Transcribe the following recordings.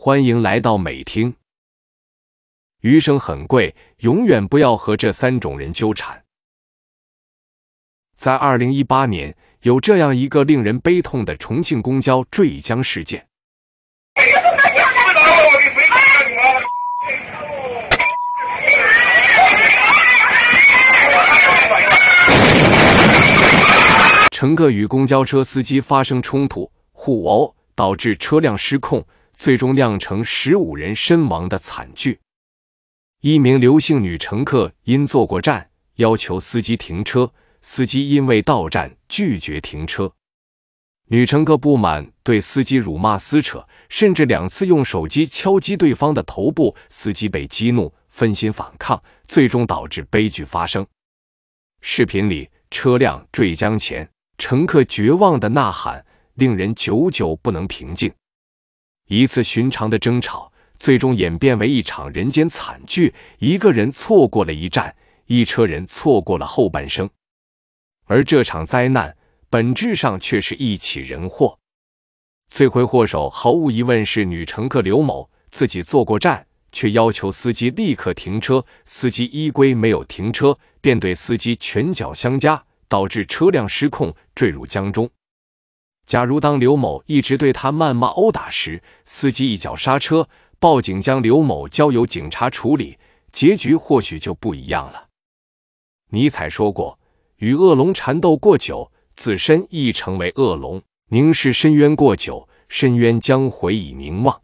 欢迎来到美听。余生很贵，永远不要和这三种人纠缠。在二零一八年，有这样一个令人悲痛的重庆公交坠江事件。乘客与公交车司机发生冲突、互殴，导致车辆失控。最终酿成十五人身亡的惨剧。一名刘姓女乘客因坐过站，要求司机停车，司机因为到站拒绝停车。女乘客不满，对司机辱骂、撕扯，甚至两次用手机敲击对方的头部。司机被激怒，分心反抗，最终导致悲剧发生。视频里，车辆坠江前，乘客绝望的呐喊，令人久久不能平静。一次寻常的争吵，最终演变为一场人间惨剧。一个人错过了一站，一车人错过了后半生。而这场灾难本质上却是一起人祸，罪魁祸首毫无疑问是女乘客刘某。自己坐过站，却要求司机立刻停车。司机依规没有停车，便对司机拳脚相加，导致车辆失控，坠入江中。假如当刘某一直对他谩骂殴打时，司机一脚刹车报警，将刘某交由警察处理，结局或许就不一样了。尼采说过：“与恶龙缠斗过久，自身亦成为恶龙；凝视深渊过久，深渊将回以凝望。”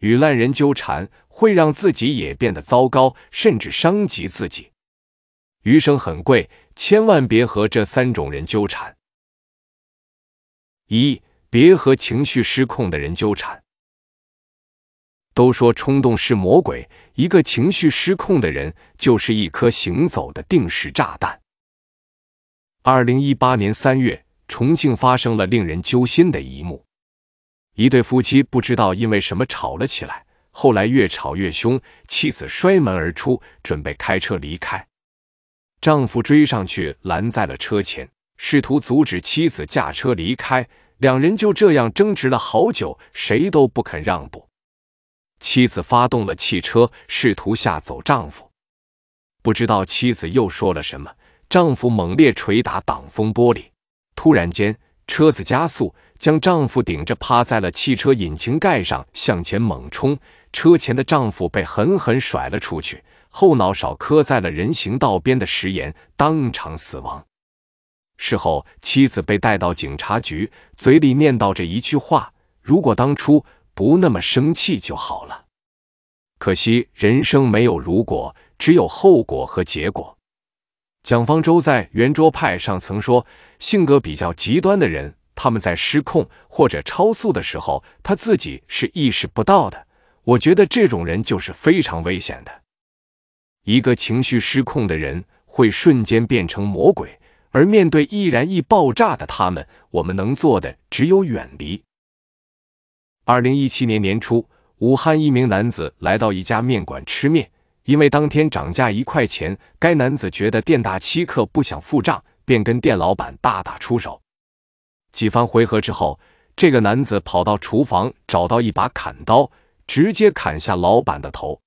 与烂人纠缠，会让自己也变得糟糕，甚至伤及自己。余生很贵，千万别和这三种人纠缠。一别和情绪失控的人纠缠。都说冲动是魔鬼，一个情绪失控的人就是一颗行走的定时炸弹。二零一八年三月，重庆发生了令人揪心的一幕：一对夫妻不知道因为什么吵了起来，后来越吵越凶，妻子摔门而出，准备开车离开，丈夫追上去拦在了车前。试图阻止妻子驾车离开，两人就这样争执了好久，谁都不肯让步。妻子发动了汽车，试图吓走丈夫。不知道妻子又说了什么，丈夫猛烈捶打挡风玻璃。突然间，车子加速，将丈夫顶着趴在了汽车引擎盖上，向前猛冲。车前的丈夫被狠狠甩了出去，后脑勺磕在了人行道边的石岩，当场死亡。事后，妻子被带到警察局，嘴里念叨着一句话：“如果当初不那么生气就好了。”可惜人生没有如果，只有后果和结果。蒋方舟在《圆桌派》上曾说：“性格比较极端的人，他们在失控或者超速的时候，他自己是意识不到的。我觉得这种人就是非常危险的。一个情绪失控的人，会瞬间变成魔鬼。”而面对易燃易爆炸的他们，我们能做的只有远离。二零一七年年初，武汉一名男子来到一家面馆吃面，因为当天涨价一块钱，该男子觉得店大欺客，不想付账，便跟店老板大打出手。几番回合之后，这个男子跑到厨房找到一把砍刀，直接砍下老板的头。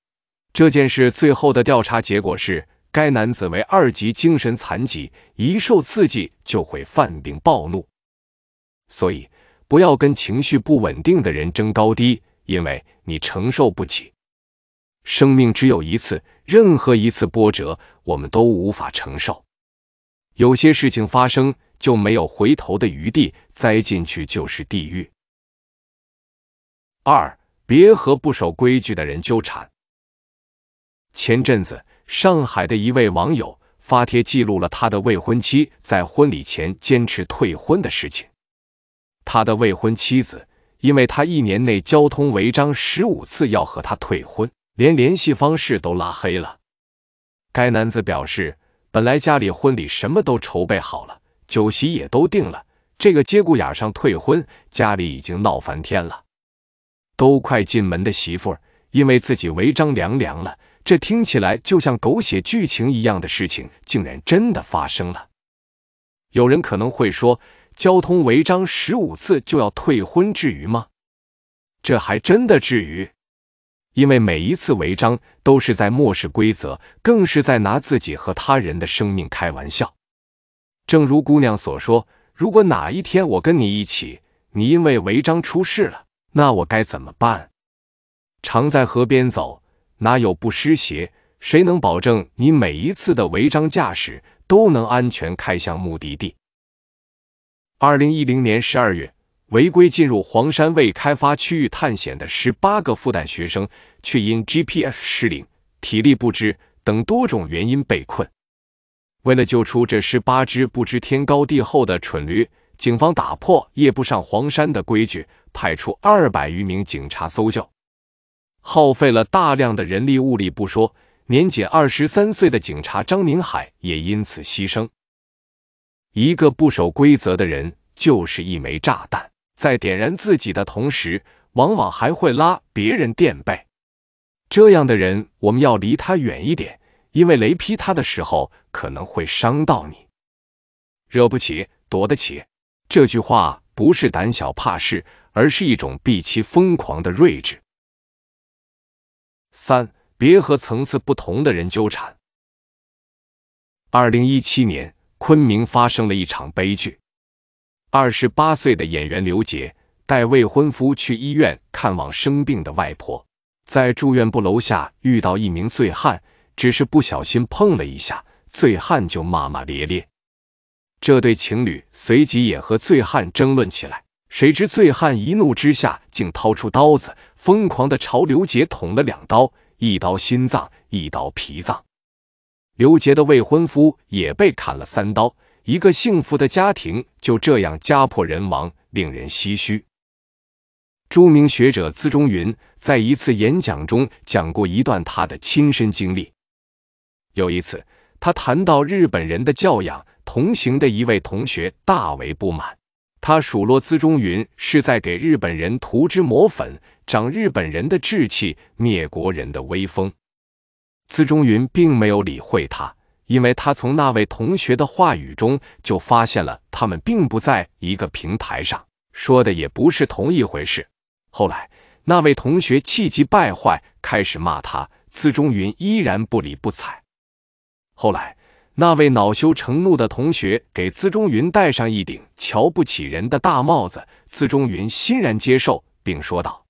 这件事最后的调查结果是。该男子为二级精神残疾，一受刺激就会犯病暴怒，所以不要跟情绪不稳定的人争高低，因为你承受不起。生命只有一次，任何一次波折，我们都无法承受。有些事情发生就没有回头的余地，栽进去就是地狱。二，别和不守规矩的人纠缠。前阵子。上海的一位网友发帖记录了他的未婚妻在婚礼前坚持退婚的事情。他的未婚妻子因为他一年内交通违章十五次，要和他退婚，连联系方式都拉黑了。该男子表示，本来家里婚礼什么都筹备好了，酒席也都定了，这个节骨眼上退婚，家里已经闹翻天了，都快进门的媳妇儿因为自己违章凉凉了。这听起来就像狗血剧情一样的事情，竟然真的发生了。有人可能会说，交通违章十五次就要退婚，至于吗？这还真的至于。因为每一次违章都是在漠视规则，更是在拿自己和他人的生命开玩笑。正如姑娘所说，如果哪一天我跟你一起，你因为违章出事了，那我该怎么办？常在河边走。哪有不湿鞋？谁能保证你每一次的违章驾驶都能安全开向目的地？二零一零年十二月，违规进入黄山未开发区域探险的十八个复旦学生，却因 GPS 失灵、体力不支等多种原因被困。为了救出这十八只不知天高地厚的蠢驴，警方打破夜不上黄山的规矩，派出二百余名警察搜救。耗费了大量的人力物力不说，年仅二十三岁的警察张宁海也因此牺牲。一个不守规则的人就是一枚炸弹，在点燃自己的同时，往往还会拉别人垫背。这样的人我们要离他远一点，因为雷劈他的时候可能会伤到你。惹不起，躲得起。这句话不是胆小怕事，而是一种避其疯狂的睿智。三别和层次不同的人纠缠。二零一七年，昆明发生了一场悲剧。二十八岁的演员刘杰带未婚夫去医院看望生病的外婆，在住院部楼下遇到一名醉汉，只是不小心碰了一下，醉汉就骂骂咧咧。这对情侣随即也和醉汉争论起来。谁知醉汉一怒之下，竟掏出刀子，疯狂的朝刘杰捅了两刀，一刀心脏，一刀脾脏。刘杰的未婚夫也被砍了三刀，一个幸福的家庭就这样家破人亡，令人唏嘘。著名学者资中筠在一次演讲中讲过一段他的亲身经历：有一次，他谈到日本人的教养，同行的一位同学大为不满。他数落资中云是在给日本人涂脂抹粉，长日本人的志气，灭国人的威风。资中云并没有理会他，因为他从那位同学的话语中就发现了他们并不在一个平台上，说的也不是同一回事。后来那位同学气急败坏，开始骂他，资中云依然不理不睬。后来。那位恼羞成怒的同学给资中云戴上一顶瞧不起人的大帽子，资中云欣然接受，并说道：“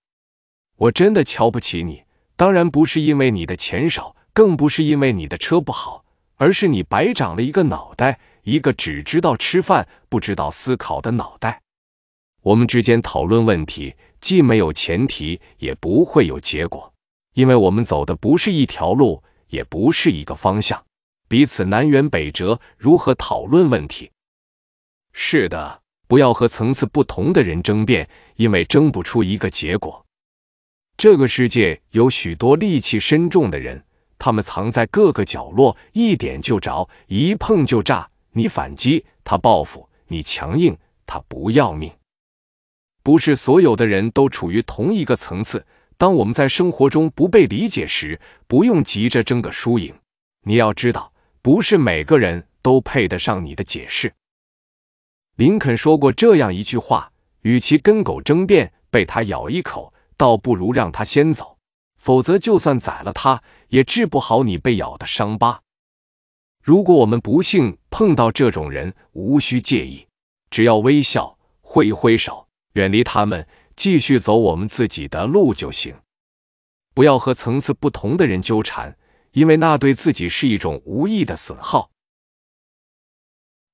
我真的瞧不起你，当然不是因为你的钱少，更不是因为你的车不好，而是你白长了一个脑袋，一个只知道吃饭不知道思考的脑袋。我们之间讨论问题，既没有前提，也不会有结果，因为我们走的不是一条路，也不是一个方向。”彼此南辕北辙，如何讨论问题？是的，不要和层次不同的人争辩，因为争不出一个结果。这个世界有许多戾气深重的人，他们藏在各个角落，一点就着，一碰就炸。你反击，他报复；你强硬，他不要命。不是所有的人都处于同一个层次。当我们在生活中不被理解时，不用急着争个输赢。你要知道。不是每个人都配得上你的解释。林肯说过这样一句话：“与其跟狗争辩，被它咬一口，倒不如让它先走。否则，就算宰了它，也治不好你被咬的伤疤。”如果我们不幸碰到这种人，无需介意，只要微笑，挥挥手，远离他们，继续走我们自己的路就行。不要和层次不同的人纠缠。因为那对自己是一种无意的损耗。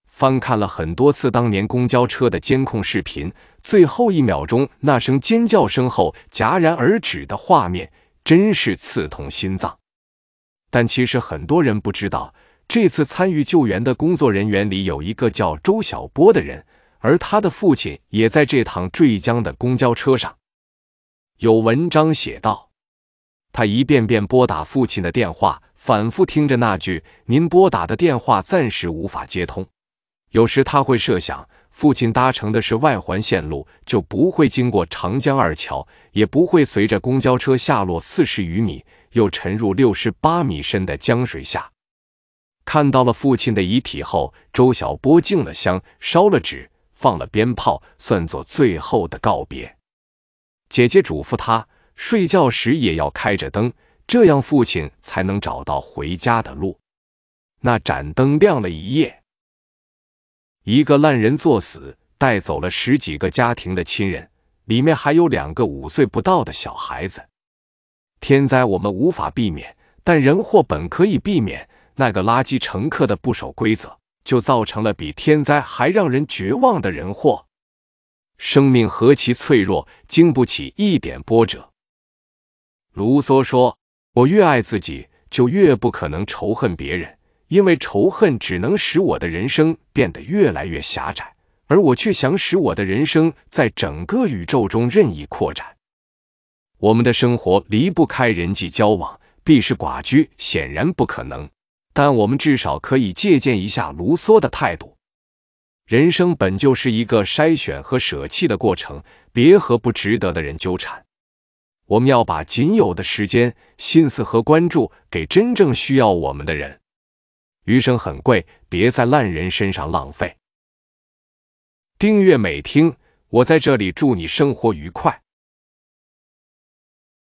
翻看了很多次当年公交车的监控视频，最后一秒钟那声尖叫声后戛然而止的画面，真是刺痛心脏。但其实很多人不知道，这次参与救援的工作人员里有一个叫周晓波的人，而他的父亲也在这趟坠江的公交车上。有文章写道。他一遍遍拨打父亲的电话，反复听着那句“您拨打的电话暂时无法接通”。有时他会设想，父亲搭乘的是外环线路，就不会经过长江二桥，也不会随着公交车下落四十余米，又沉入六十八米深的江水下。看到了父亲的遗体后，周小波敬了香，烧了纸，放了鞭炮，算作最后的告别。姐姐嘱咐他。睡觉时也要开着灯，这样父亲才能找到回家的路。那盏灯亮了一夜。一个烂人作死，带走了十几个家庭的亲人，里面还有两个五岁不到的小孩子。天灾我们无法避免，但人祸本可以避免。那个垃圾乘客的不守规则，就造成了比天灾还让人绝望的人祸。生命何其脆弱，经不起一点波折。卢梭说：“我越爱自己，就越不可能仇恨别人，因为仇恨只能使我的人生变得越来越狭窄，而我却想使我的人生在整个宇宙中任意扩展。”我们的生活离不开人际交往，必是寡居显然不可能，但我们至少可以借鉴一下卢梭的态度。人生本就是一个筛选和舍弃的过程，别和不值得的人纠缠。我们要把仅有的时间、心思和关注给真正需要我们的人。余生很贵，别在烂人身上浪费。订阅美听，我在这里祝你生活愉快。